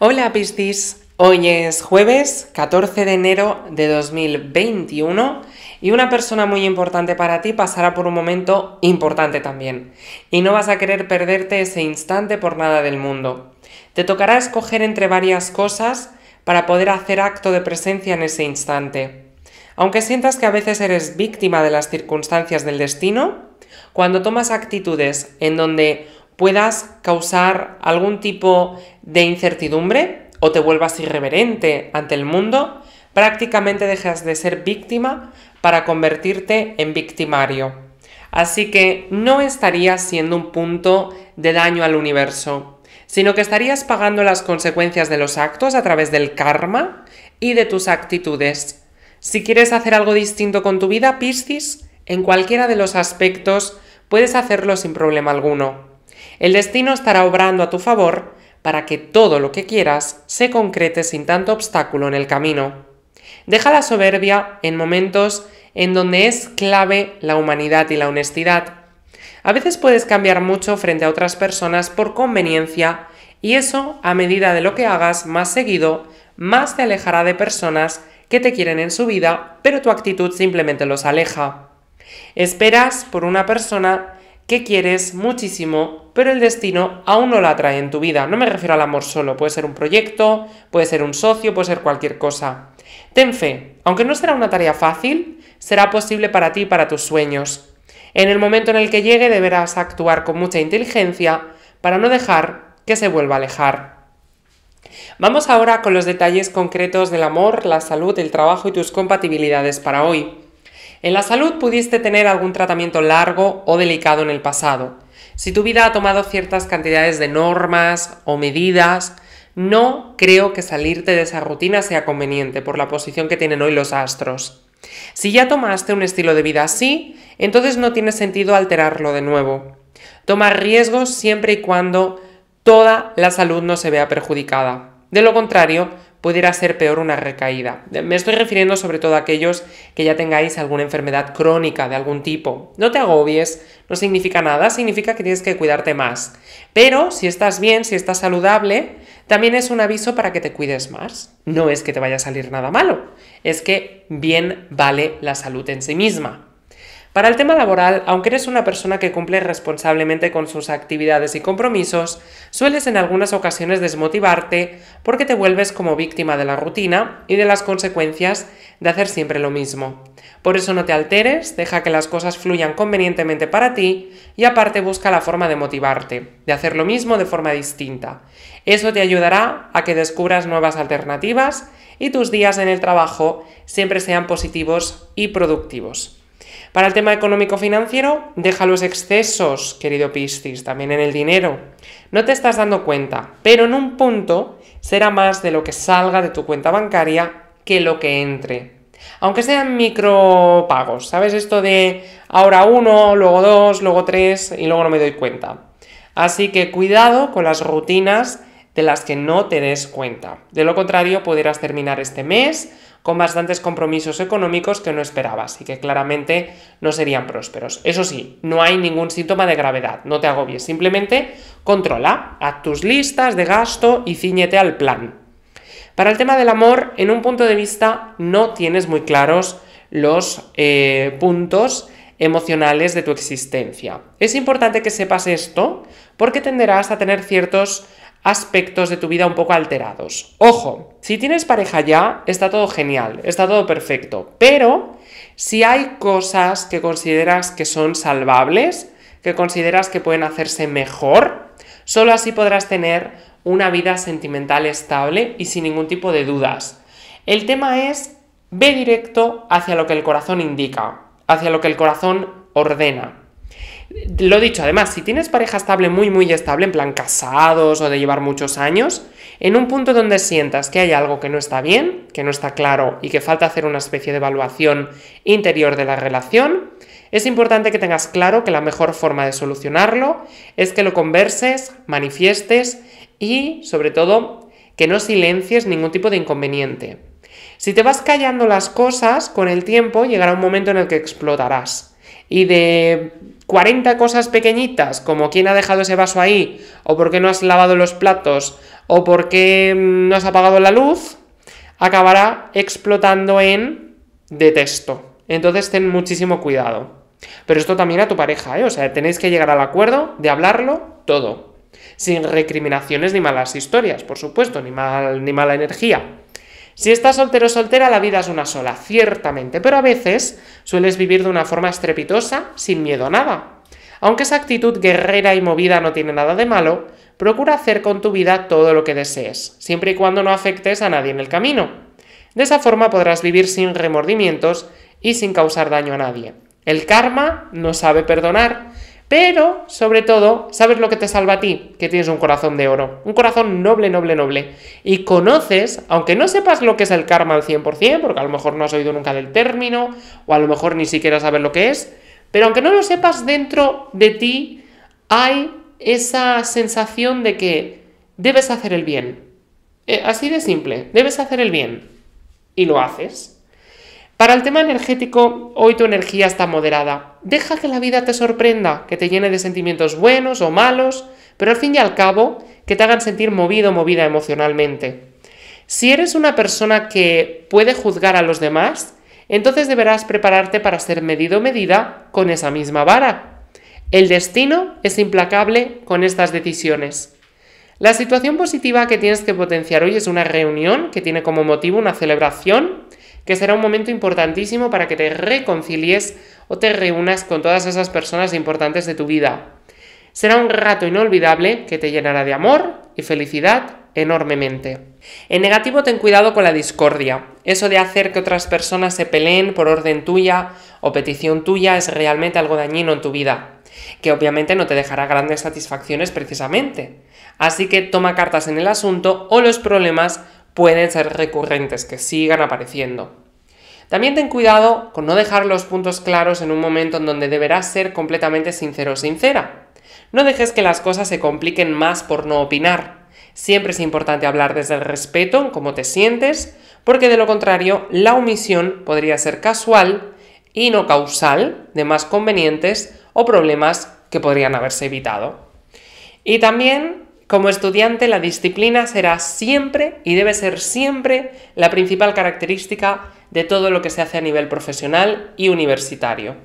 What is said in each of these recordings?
Hola Piscis, hoy es jueves 14 de enero de 2021 y una persona muy importante para ti pasará por un momento importante también y no vas a querer perderte ese instante por nada del mundo. Te tocará escoger entre varias cosas para poder hacer acto de presencia en ese instante. Aunque sientas que a veces eres víctima de las circunstancias del destino, cuando tomas actitudes en donde puedas causar algún tipo de incertidumbre o te vuelvas irreverente ante el mundo, prácticamente dejas de ser víctima para convertirte en victimario. Así que no estarías siendo un punto de daño al universo, sino que estarías pagando las consecuencias de los actos a través del karma y de tus actitudes. Si quieres hacer algo distinto con tu vida, Piscis, en cualquiera de los aspectos puedes hacerlo sin problema alguno. El destino estará obrando a tu favor para que todo lo que quieras se concrete sin tanto obstáculo en el camino. Deja la soberbia en momentos en donde es clave la humanidad y la honestidad. A veces puedes cambiar mucho frente a otras personas por conveniencia y eso, a medida de lo que hagas más seguido, más te alejará de personas que te quieren en su vida, pero tu actitud simplemente los aleja. Esperas por una persona que quieres muchísimo, pero el destino aún no la trae en tu vida. No me refiero al amor solo, puede ser un proyecto, puede ser un socio, puede ser cualquier cosa. Ten fe, aunque no será una tarea fácil, será posible para ti y para tus sueños. En el momento en el que llegue deberás actuar con mucha inteligencia para no dejar que se vuelva a alejar. Vamos ahora con los detalles concretos del amor, la salud, el trabajo y tus compatibilidades para hoy. En la salud pudiste tener algún tratamiento largo o delicado en el pasado. Si tu vida ha tomado ciertas cantidades de normas o medidas, no creo que salirte de esa rutina sea conveniente por la posición que tienen hoy los astros. Si ya tomaste un estilo de vida así, entonces no tiene sentido alterarlo de nuevo. Toma riesgos siempre y cuando toda la salud no se vea perjudicada. De lo contrario, pudiera ser peor una recaída. Me estoy refiriendo sobre todo a aquellos que ya tengáis alguna enfermedad crónica de algún tipo. No te agobies, no significa nada, significa que tienes que cuidarte más. Pero si estás bien, si estás saludable, también es un aviso para que te cuides más. No es que te vaya a salir nada malo, es que bien vale la salud en sí misma. Para el tema laboral, aunque eres una persona que cumple responsablemente con sus actividades y compromisos, sueles en algunas ocasiones desmotivarte porque te vuelves como víctima de la rutina y de las consecuencias de hacer siempre lo mismo. Por eso no te alteres, deja que las cosas fluyan convenientemente para ti y aparte busca la forma de motivarte, de hacer lo mismo de forma distinta. Eso te ayudará a que descubras nuevas alternativas y tus días en el trabajo siempre sean positivos y productivos. Para el tema económico-financiero, deja los excesos, querido Piscis, también en el dinero. No te estás dando cuenta, pero en un punto será más de lo que salga de tu cuenta bancaria que lo que entre. Aunque sean micropagos, ¿sabes? Esto de ahora uno, luego dos, luego tres y luego no me doy cuenta. Así que cuidado con las rutinas de las que no te des cuenta. De lo contrario, podrás terminar este mes con bastantes compromisos económicos que no esperabas y que claramente no serían prósperos. Eso sí, no hay ningún síntoma de gravedad, no te agobies, simplemente controla, haz tus listas de gasto y ciñete al plan. Para el tema del amor, en un punto de vista no tienes muy claros los eh, puntos emocionales de tu existencia. Es importante que sepas esto porque tenderás a tener ciertos aspectos de tu vida un poco alterados. Ojo, si tienes pareja ya, está todo genial, está todo perfecto, pero si hay cosas que consideras que son salvables, que consideras que pueden hacerse mejor, solo así podrás tener una vida sentimental estable y sin ningún tipo de dudas. El tema es, ve directo hacia lo que el corazón indica, hacia lo que el corazón ordena. Lo dicho, además, si tienes pareja estable, muy, muy estable, en plan casados o de llevar muchos años, en un punto donde sientas que hay algo que no está bien, que no está claro y que falta hacer una especie de evaluación interior de la relación, es importante que tengas claro que la mejor forma de solucionarlo es que lo converses, manifiestes y, sobre todo, que no silencies ningún tipo de inconveniente. Si te vas callando las cosas, con el tiempo llegará un momento en el que explotarás. Y de 40 cosas pequeñitas, como quién ha dejado ese vaso ahí, o por qué no has lavado los platos, o por qué mm, no has apagado la luz, acabará explotando en detesto. Entonces ten muchísimo cuidado. Pero esto también a tu pareja, ¿eh? O sea, tenéis que llegar al acuerdo de hablarlo todo. Sin recriminaciones ni malas historias, por supuesto, ni, ni mala energía. Si estás soltero o soltera, la vida es una sola, ciertamente, pero a veces sueles vivir de una forma estrepitosa, sin miedo a nada. Aunque esa actitud guerrera y movida no tiene nada de malo, procura hacer con tu vida todo lo que desees, siempre y cuando no afectes a nadie en el camino. De esa forma podrás vivir sin remordimientos y sin causar daño a nadie. El karma no sabe perdonar pero, sobre todo, ¿sabes lo que te salva a ti? Que tienes un corazón de oro, un corazón noble, noble, noble. Y conoces, aunque no sepas lo que es el karma al 100%, porque a lo mejor no has oído nunca del término, o a lo mejor ni siquiera sabes lo que es, pero aunque no lo sepas, dentro de ti hay esa sensación de que debes hacer el bien. Eh, así de simple, debes hacer el bien. Y lo haces. Para el tema energético, hoy tu energía está moderada. Deja que la vida te sorprenda, que te llene de sentimientos buenos o malos, pero al fin y al cabo, que te hagan sentir movido o movida emocionalmente. Si eres una persona que puede juzgar a los demás, entonces deberás prepararte para ser medido o medida con esa misma vara. El destino es implacable con estas decisiones. La situación positiva que tienes que potenciar hoy es una reunión que tiene como motivo una celebración que será un momento importantísimo para que te reconcilies o te reúnas con todas esas personas importantes de tu vida. Será un rato inolvidable que te llenará de amor y felicidad enormemente. En negativo, ten cuidado con la discordia. Eso de hacer que otras personas se peleen por orden tuya o petición tuya es realmente algo dañino en tu vida, que obviamente no te dejará grandes satisfacciones precisamente. Así que toma cartas en el asunto o los problemas pueden ser recurrentes, que sigan apareciendo. También ten cuidado con no dejar los puntos claros en un momento en donde deberás ser completamente sincero o sincera. No dejes que las cosas se compliquen más por no opinar. Siempre es importante hablar desde el respeto, cómo te sientes, porque de lo contrario la omisión podría ser casual y no causal de más convenientes o problemas que podrían haberse evitado. Y también como estudiante, la disciplina será siempre y debe ser siempre la principal característica de todo lo que se hace a nivel profesional y universitario.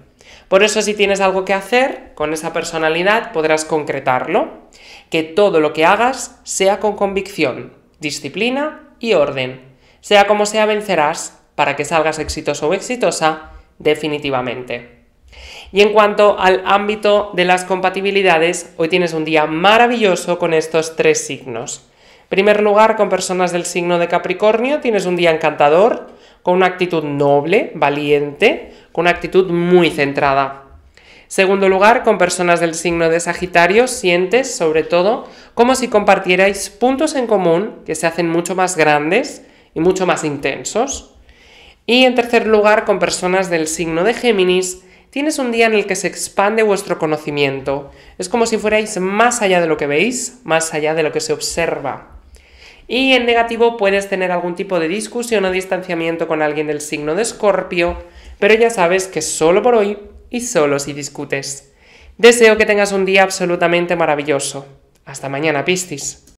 Por eso si tienes algo que hacer con esa personalidad podrás concretarlo, que todo lo que hagas sea con convicción, disciplina y orden. Sea como sea vencerás para que salgas exitoso o exitosa definitivamente. Y en cuanto al ámbito de las compatibilidades, hoy tienes un día maravilloso con estos tres signos. En primer lugar, con personas del signo de Capricornio, tienes un día encantador, con una actitud noble, valiente, con una actitud muy centrada. Segundo lugar, con personas del signo de Sagitario sientes, sobre todo, como si compartierais puntos en común que se hacen mucho más grandes y mucho más intensos. Y en tercer lugar, con personas del signo de Géminis Tienes un día en el que se expande vuestro conocimiento. Es como si fuerais más allá de lo que veis, más allá de lo que se observa. Y en negativo puedes tener algún tipo de discusión o distanciamiento con alguien del signo de Escorpio, pero ya sabes que solo por hoy y solo si discutes. Deseo que tengas un día absolutamente maravilloso. Hasta mañana, pistis!